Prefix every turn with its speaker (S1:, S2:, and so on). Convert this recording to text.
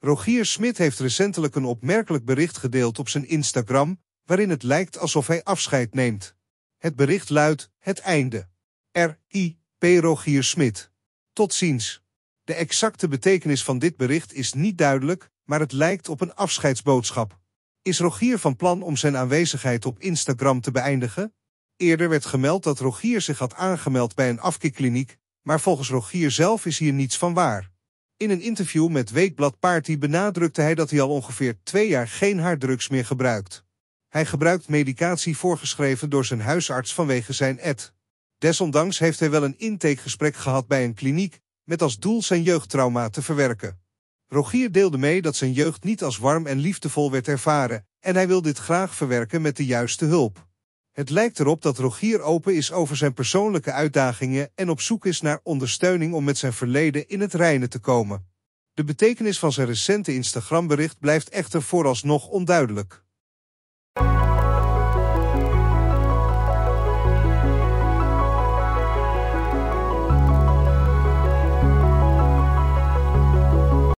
S1: Rogier Smit heeft recentelijk een opmerkelijk bericht gedeeld op zijn Instagram, waarin het lijkt alsof hij afscheid neemt. Het bericht luidt, het einde. R.I.P. Rogier Smit. Tot ziens. De exacte betekenis van dit bericht is niet duidelijk, maar het lijkt op een afscheidsboodschap. Is Rogier van plan om zijn aanwezigheid op Instagram te beëindigen? Eerder werd gemeld dat Rogier zich had aangemeld bij een afkikkliniek, maar volgens Rogier zelf is hier niets van waar. In een interview met Weekblad Party benadrukte hij dat hij al ongeveer twee jaar geen haardrugs meer gebruikt. Hij gebruikt medicatie voorgeschreven door zijn huisarts vanwege zijn et. Desondanks heeft hij wel een intakegesprek gehad bij een kliniek, met als doel zijn jeugdtrauma te verwerken. Rogier deelde mee dat zijn jeugd niet als warm en liefdevol werd ervaren en hij wil dit graag verwerken met de juiste hulp. Het lijkt erop dat Rogier open is over zijn persoonlijke uitdagingen en op zoek is naar ondersteuning om met zijn verleden in het reine te komen. De betekenis van zijn recente Instagram-bericht blijft echter vooralsnog onduidelijk.